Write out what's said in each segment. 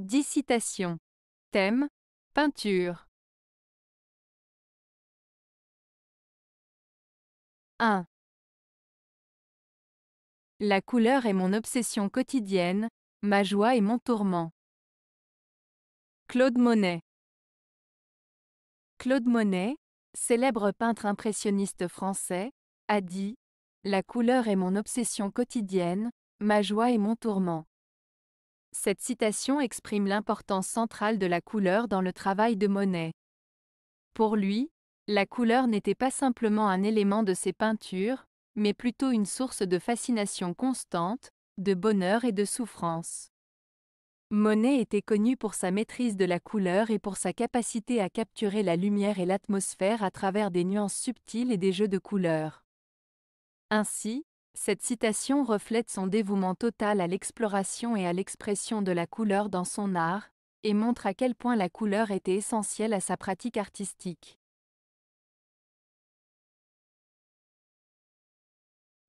10 Thème Peinture. 1. La couleur est mon obsession quotidienne, ma joie et mon tourment. Claude Monet. Claude Monet, célèbre peintre impressionniste français, a dit ⁇ La couleur est mon obsession quotidienne, ma joie et mon tourment ⁇ cette citation exprime l'importance centrale de la couleur dans le travail de Monet. Pour lui, la couleur n'était pas simplement un élément de ses peintures, mais plutôt une source de fascination constante, de bonheur et de souffrance. Monet était connu pour sa maîtrise de la couleur et pour sa capacité à capturer la lumière et l'atmosphère à travers des nuances subtiles et des jeux de couleurs. Ainsi, cette citation reflète son dévouement total à l'exploration et à l'expression de la couleur dans son art, et montre à quel point la couleur était essentielle à sa pratique artistique.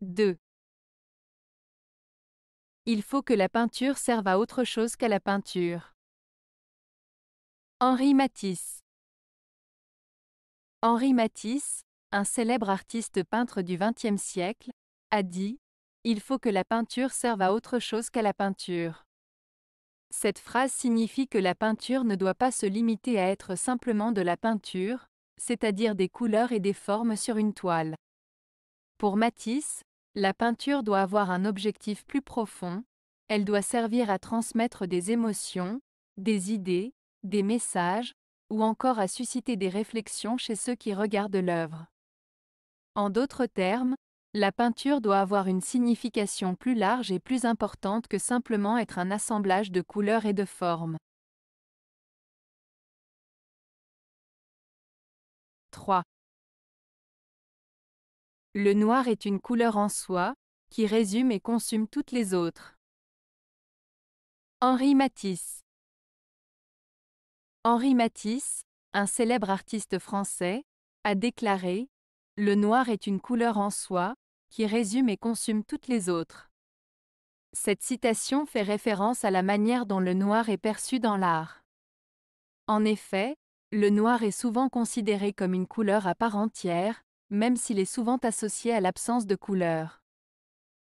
2. Il faut que la peinture serve à autre chose qu'à la peinture. Henri Matisse Henri Matisse, un célèbre artiste peintre du XXe siècle, a dit Il faut que la peinture serve à autre chose qu'à la peinture. Cette phrase signifie que la peinture ne doit pas se limiter à être simplement de la peinture, c'est-à-dire des couleurs et des formes sur une toile. Pour Matisse, la peinture doit avoir un objectif plus profond, elle doit servir à transmettre des émotions, des idées, des messages, ou encore à susciter des réflexions chez ceux qui regardent l'œuvre. En d'autres termes, la peinture doit avoir une signification plus large et plus importante que simplement être un assemblage de couleurs et de formes. 3. Le noir est une couleur en soi, qui résume et consume toutes les autres. Henri Matisse Henri Matisse, un célèbre artiste français, a déclaré Le noir est une couleur en soi, qui résume et consume toutes les autres. Cette citation fait référence à la manière dont le noir est perçu dans l'art. En effet, le noir est souvent considéré comme une couleur à part entière, même s'il est souvent associé à l'absence de couleur.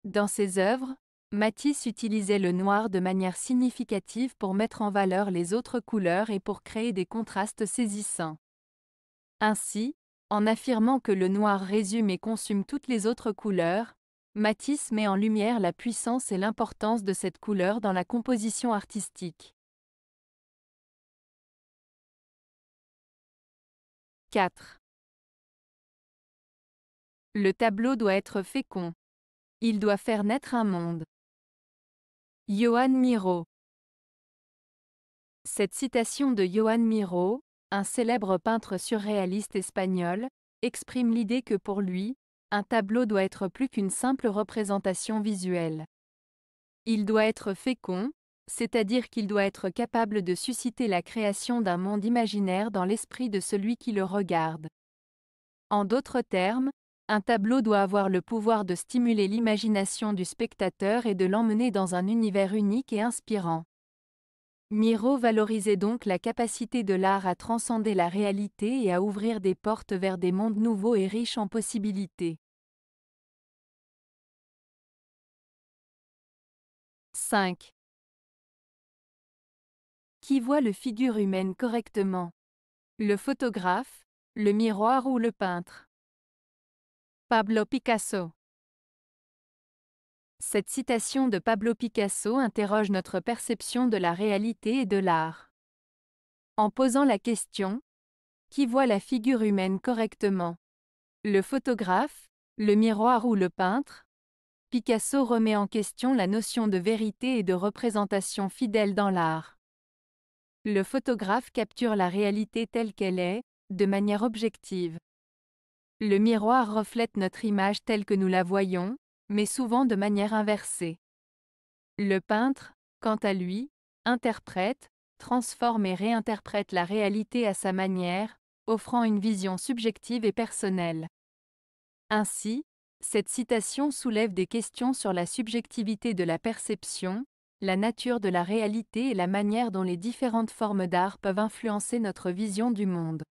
Dans ses œuvres, Matisse utilisait le noir de manière significative pour mettre en valeur les autres couleurs et pour créer des contrastes saisissants. Ainsi, en affirmant que le noir résume et consume toutes les autres couleurs, Matisse met en lumière la puissance et l'importance de cette couleur dans la composition artistique. 4. Le tableau doit être fécond. Il doit faire naître un monde. Johan Miro Cette citation de Johan Miro, un célèbre peintre surréaliste espagnol, exprime l'idée que pour lui, un tableau doit être plus qu'une simple représentation visuelle. Il doit être fécond, c'est-à-dire qu'il doit être capable de susciter la création d'un monde imaginaire dans l'esprit de celui qui le regarde. En d'autres termes, un tableau doit avoir le pouvoir de stimuler l'imagination du spectateur et de l'emmener dans un univers unique et inspirant. Miro valorisait donc la capacité de l'art à transcender la réalité et à ouvrir des portes vers des mondes nouveaux et riches en possibilités. 5. Qui voit le figure humaine correctement Le photographe, le miroir ou le peintre Pablo Picasso cette citation de Pablo Picasso interroge notre perception de la réalité et de l'art. En posant la question, qui voit la figure humaine correctement Le photographe, le miroir ou le peintre Picasso remet en question la notion de vérité et de représentation fidèle dans l'art. Le photographe capture la réalité telle qu'elle est, de manière objective. Le miroir reflète notre image telle que nous la voyons, mais souvent de manière inversée. Le peintre, quant à lui, interprète, transforme et réinterprète la réalité à sa manière, offrant une vision subjective et personnelle. Ainsi, cette citation soulève des questions sur la subjectivité de la perception, la nature de la réalité et la manière dont les différentes formes d'art peuvent influencer notre vision du monde.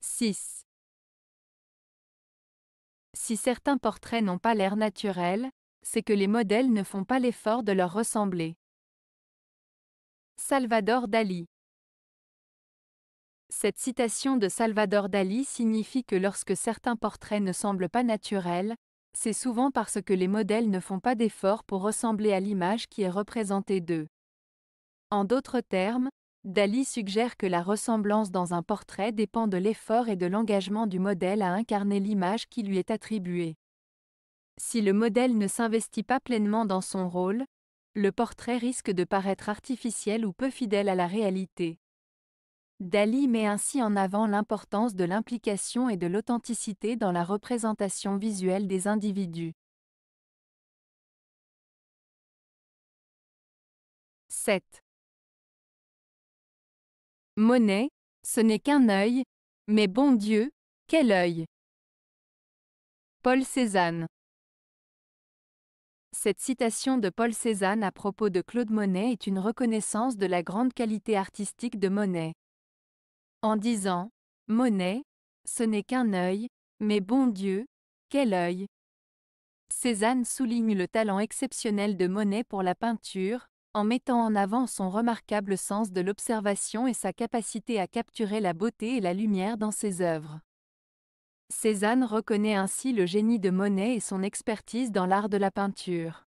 6. Si certains portraits n'ont pas l'air naturel, c'est que les modèles ne font pas l'effort de leur ressembler. Salvador Dali Cette citation de Salvador Dali signifie que lorsque certains portraits ne semblent pas naturels, c'est souvent parce que les modèles ne font pas d'effort pour ressembler à l'image qui est représentée d'eux. En d'autres termes, Dali suggère que la ressemblance dans un portrait dépend de l'effort et de l'engagement du modèle à incarner l'image qui lui est attribuée. Si le modèle ne s'investit pas pleinement dans son rôle, le portrait risque de paraître artificiel ou peu fidèle à la réalité. Dali met ainsi en avant l'importance de l'implication et de l'authenticité dans la représentation visuelle des individus. 7. Monet, ce n'est qu'un œil, mais bon Dieu, quel œil Paul Cézanne Cette citation de Paul Cézanne à propos de Claude Monet est une reconnaissance de la grande qualité artistique de Monet. En disant Monet, ce n'est qu'un œil, mais bon Dieu, quel œil Cézanne souligne le talent exceptionnel de Monet pour la peinture, en mettant en avant son remarquable sens de l'observation et sa capacité à capturer la beauté et la lumière dans ses œuvres. Cézanne reconnaît ainsi le génie de Monet et son expertise dans l'art de la peinture.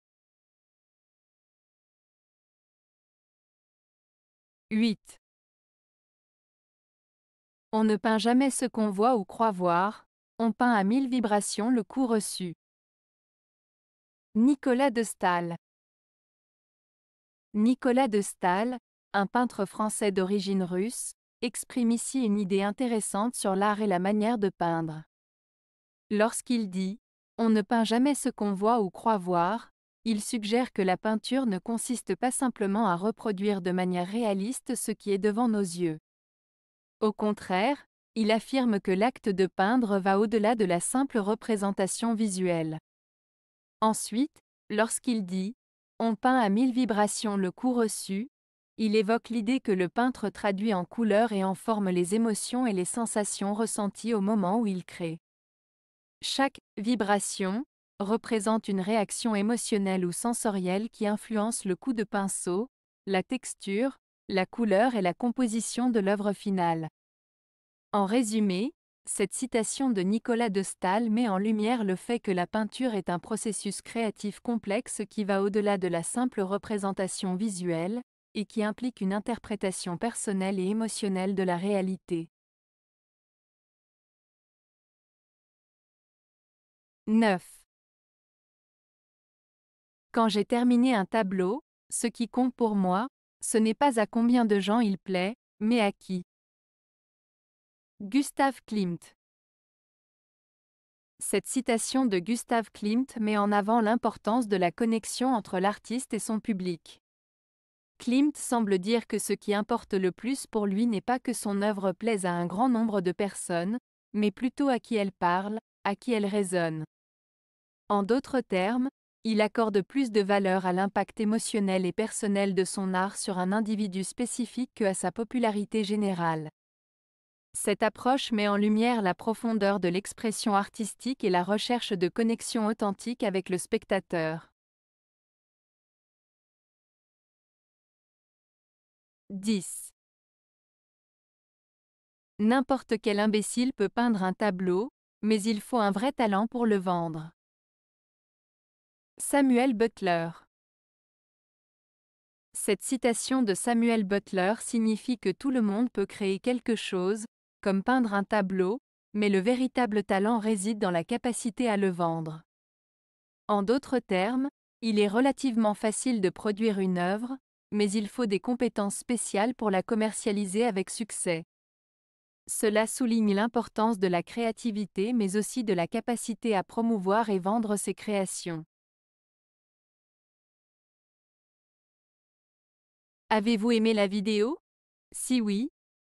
8. On ne peint jamais ce qu'on voit ou croit voir, on peint à mille vibrations le coup reçu. Nicolas de Stahl Nicolas de Stahl, un peintre français d'origine russe, exprime ici une idée intéressante sur l'art et la manière de peindre. Lorsqu'il dit On ne peint jamais ce qu'on voit ou croit voir, il suggère que la peinture ne consiste pas simplement à reproduire de manière réaliste ce qui est devant nos yeux. Au contraire, il affirme que l'acte de peindre va au-delà de la simple représentation visuelle. Ensuite, lorsqu'il dit on peint à mille vibrations le coup reçu. Il évoque l'idée que le peintre traduit en couleurs et en forme les émotions et les sensations ressenties au moment où il crée. Chaque vibration représente une réaction émotionnelle ou sensorielle qui influence le coup de pinceau, la texture, la couleur et la composition de l'œuvre finale. En résumé, cette citation de Nicolas de Stahl met en lumière le fait que la peinture est un processus créatif complexe qui va au-delà de la simple représentation visuelle, et qui implique une interprétation personnelle et émotionnelle de la réalité. 9. Quand j'ai terminé un tableau, ce qui compte pour moi, ce n'est pas à combien de gens il plaît, mais à qui. Gustav Klimt Cette citation de Gustave Klimt met en avant l'importance de la connexion entre l'artiste et son public. Klimt semble dire que ce qui importe le plus pour lui n'est pas que son œuvre plaise à un grand nombre de personnes, mais plutôt à qui elle parle, à qui elle résonne. En d'autres termes, il accorde plus de valeur à l'impact émotionnel et personnel de son art sur un individu spécifique que à sa popularité générale. Cette approche met en lumière la profondeur de l'expression artistique et la recherche de connexion authentique avec le spectateur. 10. N'importe quel imbécile peut peindre un tableau, mais il faut un vrai talent pour le vendre. Samuel Butler Cette citation de Samuel Butler signifie que tout le monde peut créer quelque chose, comme peindre un tableau, mais le véritable talent réside dans la capacité à le vendre. En d'autres termes, il est relativement facile de produire une œuvre, mais il faut des compétences spéciales pour la commercialiser avec succès. Cela souligne l'importance de la créativité mais aussi de la capacité à promouvoir et vendre ses créations. Avez-vous aimé la vidéo Si oui,